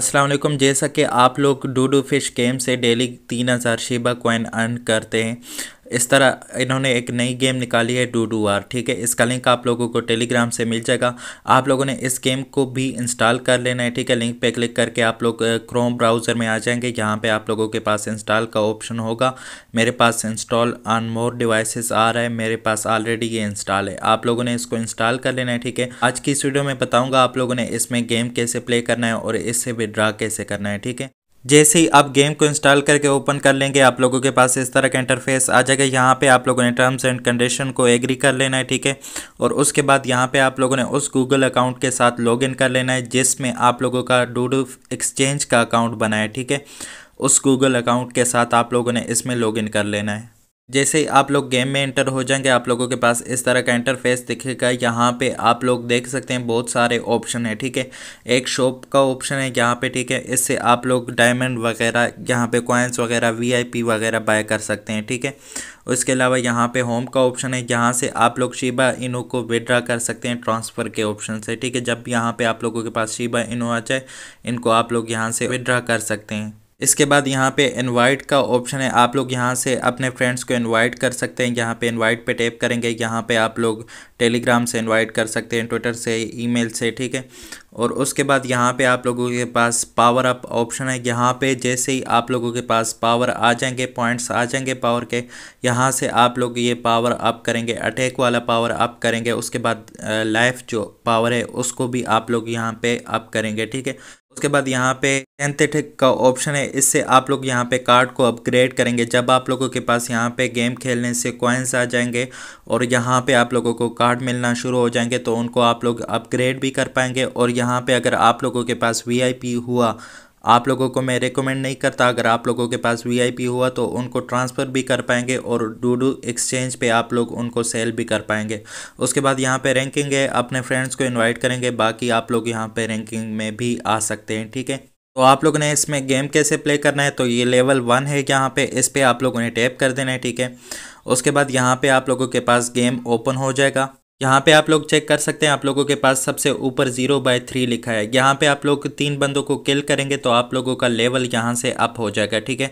असलम जैसा कि आप लोग डूडू फिश गेम से डेली तीन हज़ार शिबा कोइन अर्न करते हैं इस तरह इन्होंने एक नई गेम निकाली है डू डू आर ठीक है इसका लिंक आप लोगों को टेलीग्राम से मिल जाएगा आप लोगों ने इस गेम को भी इंस्टॉल कर लेना है ठीक है लिंक पे क्लिक करके आप लोग क्रोम ब्राउज़र में आ जाएंगे यहाँ पे आप लोगों के पास इंस्टॉल का ऑप्शन होगा मेरे पास इंस्टॉल ऑन मोर डिवाइसेस आ रहा है मेरे पास ऑलरेडी ये इंस्टॉल है आप लोगों ने इसको इंस्टॉल कर लेना है ठीक है आज की इस वीडियो में बताऊँगा आप लोगों ने इसमें गेम कैसे प्ले करना है और इससे विड्रा कैसे करना है ठीक है जैसे ही आप गेम को इंस्टॉल करके ओपन कर लेंगे आप लोगों के पास इस तरह का इंटरफेस आ जाएगा यहाँ पे आप लोगों ने टर्म्स एंड कंडीशन को एग्री कर लेना है ठीक है और उसके बाद यहाँ पे आप लोगों ने उस गूगल अकाउंट के साथ लॉगिन कर लेना है जिसमें आप लोगों का डूडू एक्सचेंज का अकाउंट बनाया ठीक है उस गूगल अकाउंट के साथ आप लोगों ने इसमें लॉगिन कर लेना है जैसे ही आप लोग गेम में एंटर हो जाएंगे आप लोगों के पास इस तरह का इंटरफेस दिखेगा यहाँ पे आप लोग देख सकते हैं बहुत सारे ऑप्शन है ठीक है एक शॉप का ऑप्शन है यहाँ पे ठीक है इससे आप लोग डायमंड वगैरह यहाँ पे कॉइन्स वगैरह वीआईपी वगैरह बाय कर सकते हैं ठीक है उसके अलावा यहाँ पे होम का ऑप्शन है यहाँ से आप लोग शिबा इनो को विड्रा कर सकते हैं ट्रांसफ़र के ऑप्शन से ठीक है जब यहाँ पे आप लोगों के पास शिबा इनो आ जाए इनको आप लोग यहाँ से विड्रा कर सकते हैं इसके बाद यहाँ पे इनवाइट का ऑप्शन है आप लोग यहाँ से अपने फ्रेंड्स को इनवाइट कर सकते हैं यहाँ पे इनवाइट पे टैप करेंगे यहाँ पे आप लोग टेलीग्राम से इनवाइट कर सकते हैं ट्विटर से ईमेल से ठीक है और उसके बाद यहाँ पे आप लोगों के पास पावर अप ऑप्शन है यहाँ पे जैसे ही आप लोगों के पास पावर आ जाएंगे पॉइंट्स आ जाएंगे पावर के यहाँ से आप लोग ये पावर अप करेंगे अटैक वाला पावर अप करेंगे उसके बाद लाइफ जो पावर है उसको भी आप लोग यहाँ पे अप करेंगे ठीक है उसके बाद यहाँ पे सेंथेटिक का ऑप्शन है इससे आप लोग यहाँ पे कार्ड को अपग्रेड करेंगे जब आप लोगों के पास यहाँ पे गेम खेलने से कॉइन्स आ जाएंगे और यहाँ पे आप लोगों को कार्ड मिलना शुरू हो जाएंगे तो उनको आप लोग अपग्रेड भी कर पाएंगे और यहाँ पे अगर आप लोगों के पास वीआईपी हुआ आप लोगों को मैं रिकमेंड नहीं करता अगर आप लोगों के पास वीआईपी हुआ तो उनको ट्रांसफ़र भी कर पाएंगे और डूडू एक्सचेंज पे आप लोग उनको सेल भी कर पाएंगे उसके बाद यहाँ पे रैंकिंग है अपने फ्रेंड्स को इनवाइट करेंगे बाकी आप लोग यहाँ पे रैंकिंग में भी आ सकते हैं ठीक है तो आप लोग ने इसमें गेम कैसे प्ले करना है तो ये लेवल वन है यहाँ पे इस पर आप लोगों ने टैप कर देना है ठीक है उसके बाद यहाँ पे आप लोगों के पास गेम ओपन हो जाएगा यहाँ पे आप लोग चेक कर सकते हैं आप लोगों के पास सबसे ऊपर जीरो बाय थ्री लिखा है यहाँ पे आप लोग तीन बंदों को किल करेंगे तो आप लोगों का लेवल यहाँ से अप हो जाएगा ठीक है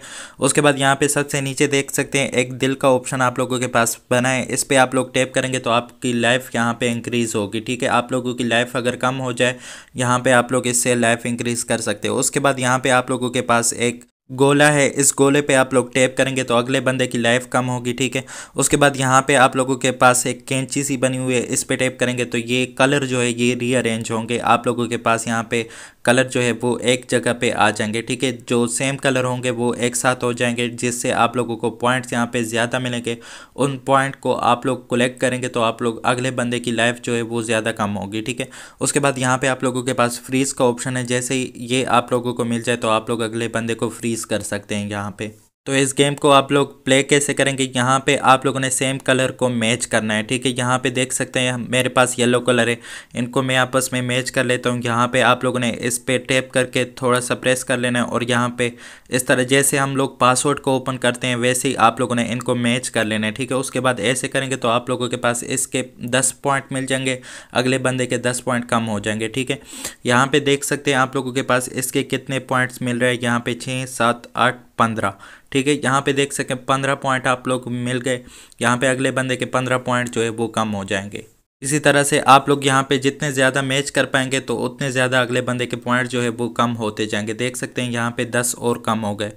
उसके बाद यहाँ पे सबसे नीचे देख सकते हैं एक दिल का ऑप्शन आप लोगों के पास बना है इस पर आप लोग टैप करेंगे तो आपकी लाइफ यहाँ पर इंक्रीज़ होगी ठीक है आप लोगों की लाइफ अगर कम हो जाए यहाँ पर आप लोग इससे लाइफ इंक्रीज़ कर सकते हो उसके बाद यहाँ पर आप लोगों के पास एक गोला है इस गोले पे आप लोग टैप करेंगे तो अगले बंदे की लाइफ कम होगी ठीक है उसके बाद यहाँ पे आप लोगों के पास एक कैंची सी बनी हुई है इस पे टैप करेंगे तो ये कलर जो है ये रीअरेंज होंगे आप लोगों के पास यहाँ पे कलर जो है वो एक जगह पे आ जाएंगे ठीक है जो सेम कलर होंगे वो एक साथ हो जाएंगे जिससे आप लोगों को पॉइंट्स यहाँ पे ज़्यादा मिलेंगे उन पॉइंट को आप लोग कलेक्ट करेंगे तो आप लोग अगले बंदे की लाइफ जो है वो ज़्यादा कम होगी ठीक है उसके बाद यहाँ पे आप लोगों के पास फ्रीज़ का ऑप्शन है जैसे ही ये आप लोगों को मिल जाए तो आप लोग अगले बंदे को फ्रीज नोटिस कर सकते हैं यहाँ पे तो इस गेम को आप लोग प्ले कैसे करेंगे यहाँ पे आप लोगों ने सेम कलर को मैच करना है ठीक है यहाँ पे देख सकते हैं मेरे पास येलो कलर है इनको मैं आपस में मैच कर लेता हूँ यहाँ पे आप लोगों ने इस पर टैप करके थोड़ा सा प्रेस कर लेना है और यहाँ पे इस तरह जैसे हम लोग पासवर्ड को ओपन करते हैं वैसे ही आप लोगों ने इनको मैच कर लेना है ठीक है उसके बाद ऐसे करेंगे तो आप लोगों के पास इसके दस पॉइंट मिल जाएंगे अगले बंदे के दस पॉइंट कम हो जाएंगे ठीक है यहाँ पर देख सकते हैं आप लोगों के पास इसके कितने पॉइंट्स मिल रहे हैं यहाँ पर छः सात आठ पंद्रह ठीक है यहाँ पे देख सकें पंद्रह पॉइंट आप लोग मिल गए यहाँ पे अगले बंदे के पंद्रह पॉइंट जो है वो कम हो जाएंगे इसी तरह से आप लोग यहाँ पे जितने ज़्यादा मैच कर पाएंगे तो उतने ज़्यादा अगले बंदे के पॉइंट जो है वो कम होते जाएंगे देख सकते हैं यहाँ पे दस और कम हो गए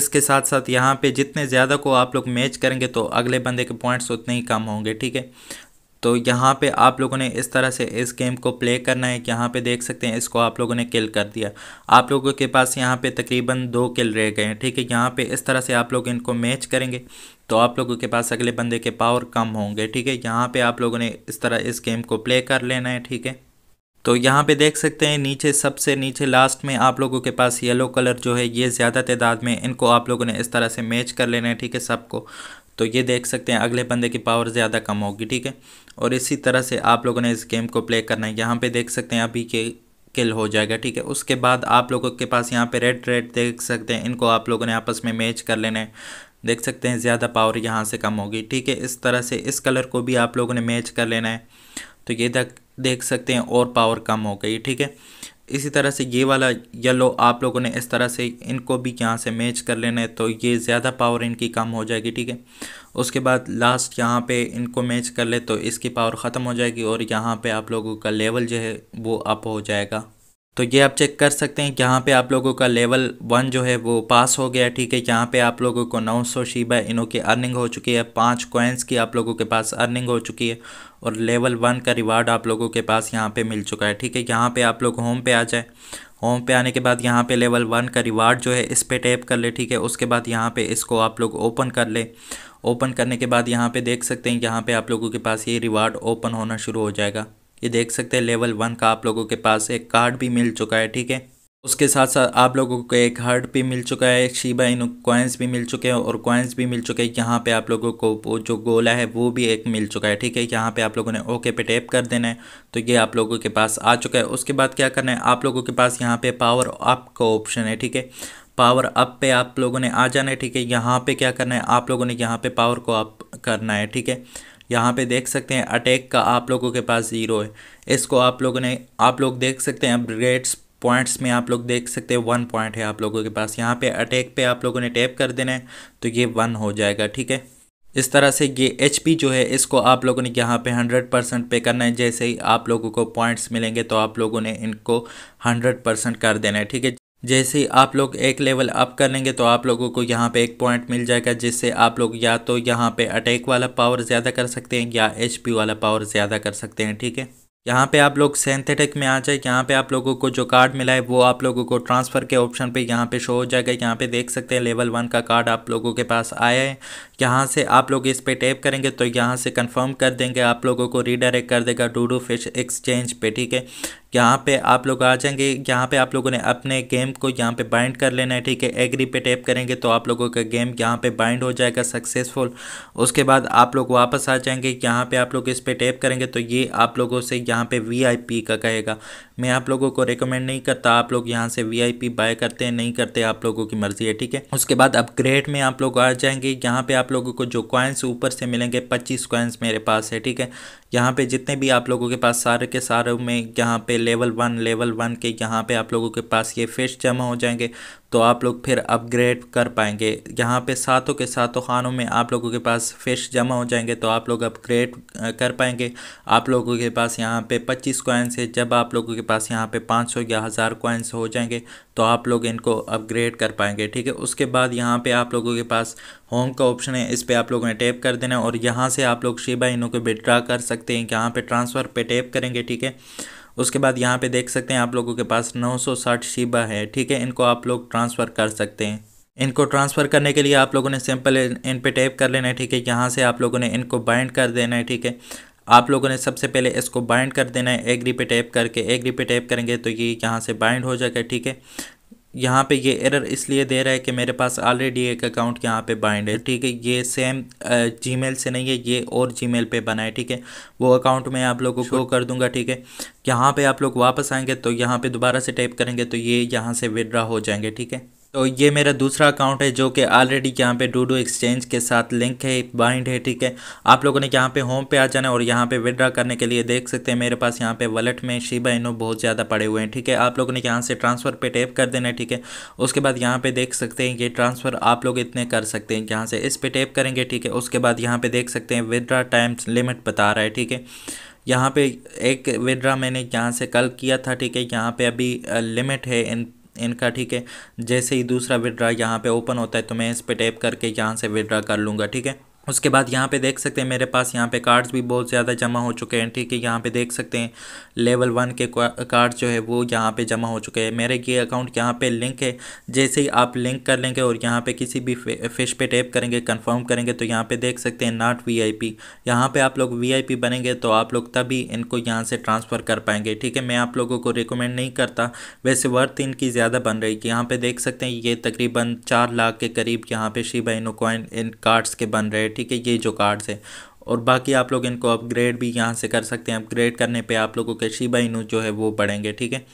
इसके साथ साथ यहाँ पे जितने ज़्यादा को आप लोग मैच करेंगे तो अगले बंदे के पॉइंट्स उतने ही कम होंगे ठीक है तो यहाँ पे आप लोगों ने इस तरह से इस गेम को प्ले करना है कि यहाँ पे देख सकते हैं इसको आप लोगों ने किल कर दिया आप लोगों के पास यहाँ पे तकरीबन दो किल रह गए हैं ठीक है यहाँ पे इस तरह से आप लोग इनको मैच करेंगे तो आप लोगों के पास अगले बंदे के पावर कम होंगे ठीक है यहाँ पे आप लोगों ने इस तरह इस गेम को प्ले कर लेना है ठीक है तो यहाँ पे देख सकते हैं नीचे सबसे नीचे लास्ट में आप लोगों के पास येलो कलर जो है ये ज़्यादा तादाद में इनको आप लोगों ने इस तरह से मैच कर लेना है ठीक है सबको तो ये देख सकते हैं अगले बंदे की पावर ज़्यादा कम होगी ठीक है और इसी तरह से आप लोगों ने इस गेम को प्ले करना है यहाँ पे देख सकते हैं अभी के किल हो जाएगा ठीक है उसके बाद आप लोगों के पास यहाँ पे रेड रेड देख सकते हैं इनको आप लोगों ने आपस में मैच कर लेना है देख सकते हैं ज़्यादा पावर यहाँ से कम होगी ठीक है इस तरह से इस कलर को भी आप लोगों ने मैच कर लेना है तो ये देख सकते हैं और पावर कम हो गई ठीक है इसी तरह से ये वाला येलो आप लोगों ने इस तरह से इनको भी यहाँ से मैच कर लेना है तो ये ज़्यादा पावर इनकी कम हो जाएगी ठीक है उसके बाद लास्ट यहाँ पे इनको मैच कर ले तो इसकी पावर ख़त्म हो जाएगी और यहाँ पे आप लोगों का लेवल जो है वो अप हो जाएगा तो ये आप चेक कर सकते हैं यहाँ पे आप लोगों का लेवल वन जो है वो पास हो गया ठीक है यहाँ पे आप लोगों को 900 सौ शीबा इनो की अर्निंग हो चुकी है पांच कॉइन्स की आप लोगों के पास अर्निंग हो चुकी है और लेवल वन का रिवार्ड आप लोगों के पास यहाँ पे मिल चुका है ठीक है यहाँ पे आप लोग होम पे आ जाए होम पे आने के बाद यहाँ पे लेवल वन का रिवार्ड जो है इस पर टैप कर ले ठीक है उसके बाद यहाँ पे इसको आप लोग ओपन कर ले ओपन करने के बाद यहाँ पे देख सकते हैं यहाँ पे आप लोगों के पास ये रिवार्ड ओपन होना शुरू हो जाएगा ये देख सकते हैं लेवल वन का आप लोगों के पास एक कार्ड भी मिल चुका है ठीक है उसके साथ साथ आप लोगों को एक हर्ड भी मिल चुका है एक शिबा इन कॉइन्स भी मिल चुके हैं और कॉइन्स भी मिल चुके हैं यहाँ पे आप लोगों को वो जो गोला है वो भी एक मिल चुका है ठीक है यहाँ पे आप लोगों ने ओके पे टैप कर देना है तो ये आप लोगों के पास आ चुका है उसके बाद क्या करना है आप लोगों के पास यहाँ पे पावर अप का ऑप्शन है ठीक है पावर अप पे आप लोगों ने आ जाना है ठीक है यहाँ पर क्या करना है आप लोगों ने यहाँ पर पावर को अप करना है ठीक है यहाँ पे देख सकते हैं अटैक का आप लोगों के पास ज़ीरो है इसको आप लोगों ने आप लोग देख सकते हैं अपग्रेड्स पॉइंट्स में आप लोग देख सकते हैं वन पॉइंट है आप लोगों के पास यहाँ पे अटैक पे आप लोगों ने टैप कर देना है तो ये वन हो जाएगा ठीक है इस तरह से ये एच जो है इसको आप लोगों ने यहाँ पे हंड्रेड परसेंट पे करना है जैसे ही आप लोगों को पॉइंट्स मिलेंगे तो आप लोगों ने इनको हंड्रेड परसेंट कर देना है ठीक है जैसे ही आप लोग एक लेवल अप कर लेंगे तो आप लोगों को यहाँ पे एक पॉइंट मिल जाएगा जिससे आप लोग या तो यहाँ पे अटैक वाला पावर ज़्यादा कर सकते हैं या एच वाला पावर ज़्यादा कर सकते हैं ठीक है यहाँ पे आप लोग सेंथेटिक में आ जाए यहाँ पे आप लोगों को जो कार्ड मिला है वो आप लोगों को ट्रांसफ़र के ऑप्शन पे यहाँ पे शो हो जाएगा यहाँ पे देख सकते हैं लेवल वन का कार्ड आप लोगों के पास आया है यहाँ से आप लोग इस पे टैप करेंगे तो यहाँ से कंफर्म कर देंगे आप लोगों को रीडायरेक्ट कर देगा डूडू फिश एक्सचेंज पे ठीक है यहाँ पे आप लोग आ जाएंगे यहाँ पे आप लोगों ने अपने गेम को यहाँ पे बाइंड कर लेना है ठीक है एग्री पे टैप करेंगे तो आप लोगों का गेम यहाँ पे बाइंड हो जाएगा सक्सेसफुल उसके बाद आप लोग वापस आ जाएंगे यहाँ पे आप लोग इस पर टैप करेंगे तो ये आप लोगों से यहाँ पे वी का कहेगा मैं आप लोगों को रिकमेंड नहीं करता आप लोग यहाँ से वी बाय करते हैं नहीं करते आप लोगों की मर्जी है ठीक है उसके बाद अपग्रेड में आप लोग आ जाएंगे यहाँ पे आप लोगों को जो कॉइन्स ऊपर से मिलेंगे पच्चीस क्वाइंस मेरे पास है ठीक है यहाँ पे जितने भी आप लोगों के पास सारे के सारे में यहाँ पे लेवल वन लेवल वन के यहाँ पे आप लोगों के पास ये फिश जमा हो जाएंगे तो आप लोग फिर अपग्रेड कर पाएंगे यहाँ पे सातों के सातों खानों में आप लोगों के पास फिश जमा हो जाएंगे तो आप लोग अपग्रेड कर पाएंगे आप लोगों के पास यहाँ पे पच्चीस कॉइन्स है जब आप लोगों के पास यहाँ पे पाँच सौ या हज़ार कॉइन्स हो जाएंगे तो आप लोग इनको अपग्रेड कर पाएंगे ठीक है उसके बाद यहाँ पे आप लोगों के पास होम का ऑप्शन है इस पर आप लोगों ने टैप कर देना है और यहाँ से आप लोग शिबा इनको को विड्रा कर सकते हैं यहाँ पर ट्रांसफ़र पर टैप करेंगे ठीक है उसके बाद यहाँ पे देख सकते हैं आप लोगों के पास 960 शिबा है ठीक है इनको आप लोग ट्रांसफ़र कर सकते हैं इनको ट्रांसफ़र करने के लिए आप लोगों ने सिंपल इन पे टैप कर लेना है ठीक है यहाँ से आप लोगों ने इनको बाइंड कर देना है ठीक है आप लोगों ने सबसे पहले इसको बाइंड कर देना है एग्री पे टैप करके एग्री पे टैप करेंगे तो ये यह यहाँ से बाइंड हो जाएगा ठीक है यहाँ पे ये एरर इसलिए दे रहा है कि मेरे पास ऑलरेडी एक अकाउंट यहाँ पे बाइंड है ठीक है ये सेम जीमेल से नहीं है ये और जीमेल पे बना है ठीक है वो अकाउंट मैं आप लोगों को कर दूंगा ठीक है यहाँ पे आप लोग वापस आएंगे तो यहाँ पे दोबारा से टाइप करेंगे तो ये यहाँ से विड्रा हो जाएंगे ठीक है तो ये मेरा दूसरा अकाउंट है जो कि ऑलरेडी यहाँ पे डूडो एक्सचेंज के साथ लिंक है बाइंड है ठीक है आप लोगों ने यहाँ पे होम पे आ जाना है और यहाँ पे विदड्रा करने के लिए देख सकते हैं मेरे पास यहाँ पे वॉलेट में शिबा इनो बहुत ज़्यादा पड़े हुए हैं ठीक है आप लोगों ने यहाँ से ट्रांसफ़र पे टैप कर देना है ठीक है उसके बाद यहाँ पे देख सकते हैं ये ट्रांसफ़र आप लोग इतने कर सकते हैं यहाँ से इस पर टैप करेंगे ठीक है उसके बाद यहाँ पर देख सकते हैं विदड्रा टाइम लिमिट बता रहा है ठीक है यहाँ पे एक विड्रा मैंने यहाँ से कल किया था ठीक है यहाँ पे अभी लिमिट है इन इनका ठीक है जैसे ही दूसरा विड्रा यहाँ पे ओपन होता है तो मैं इस पर टैप करके यहाँ से विड्रा कर लूँगा ठीक है उसके बाद यहाँ पे देख सकते हैं मेरे पास यहाँ पे कार्ड्स भी बहुत ज़्यादा जमा हो चुके हैं ठीक है यहाँ पे देख सकते हैं लेवल वन के कार्ड्स जो है वो यहाँ पे जमा हो चुके हैं मेरे ये अकाउंट यहाँ पे लिंक है जैसे ही आप लिंक कर लेंगे और यहाँ पे किसी भी फिश पे टैप करेंगे कंफर्म करेंगे तो यहाँ पर देख सकते हैं नॉट वी आई पी यहाँ पर आप लोग वी आई पी बनेंगे तो आप लोग तभी इनको यहाँ से ट्रांसफ़र कर पाएंगे ठीक है मैं आप लोगों को रिकमेंड नहीं करता वैसे वर्थ इनकी ज़्यादा बन रही है यहाँ पर देख सकते हैं ये तकरीबन चार लाख के करीब यहाँ पर शिबा इनो कॉइन इन कार्ड्स के बन रहे ठीक है ये जो कार्ड्स है और बाकी आप लोग इनको अपग्रेड भी यहाँ से कर सकते हैं अपग्रेड करने पे आप लोगों के शिबा इनू जो है वो बढ़ेंगे ठीक है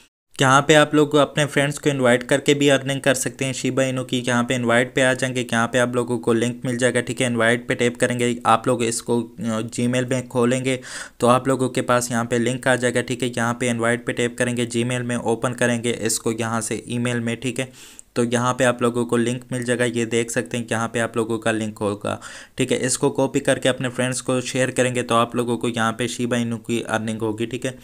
यहाँ पे आप लोग अपने फ्रेंड्स को इनवाइट करके भी अर्निंग कर सकते हैं शिबा इनू की यहाँ पे इनवाइट पे आ जाएंगे यहाँ पे आप लोगों को लिंक मिल जाएगा ठीक है इनवाइट पे टैप करेंगे आप लोग इसको जीमेल में खोलेंगे तो आप लोगों के पास यहाँ पे लिंक आ जाएगा ठीक है यहाँ पे इनवाइट पे टैप करेंगे जी में ओपन करेंगे इसको यहाँ से ई में ठीक है तो यहाँ पे आप लोगों को लिंक मिल जाएगा ये देख सकते हैं यहाँ पे आप लोगों का लिंक होगा ठीक है इसको कॉपी करके अपने फ्रेंड्स को शेयर करेंगे तो आप लोगों को यहाँ पे शिबा इनू की अर्निंग होगी ठीक है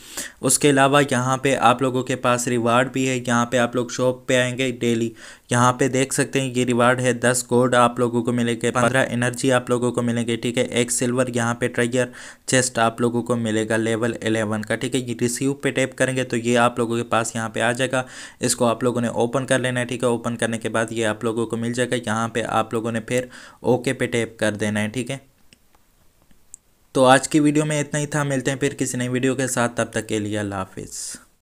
उसके अलावा यहाँ पे आप लोगों के पास रिवार्ड भी है यहाँ पे आप लोग शॉप पे आएंगे डेली यहाँ पे देख सकते हैं ये रिवार्ड है दस गोल्ड आप लोगों को मिलेंगे पंद्रह एनर्जी आप लोगों को मिलेंगे ठीक है एक सिल्वर यहाँ पे ट्राइयर चेस्ट आप लोगों को मिलेगा लेवल एलेवन का ठीक है ये रिसीव पे टैप करेंगे तो ये आप लोगों के पास यहाँ पे आ जाएगा इसको आप लोगों ने ओपन कर लेना है ठीक है ओपन करने के बाद ये आप लोगों को मिल जाएगा यहाँ पे आप लोगों ने फिर ओके पे टैप कर देना है ठीक है तो आज की वीडियो में इतना ही था मिलते हैं फिर किसी नई वीडियो के साथ तब तक के लिए अल्लाह हाफिज़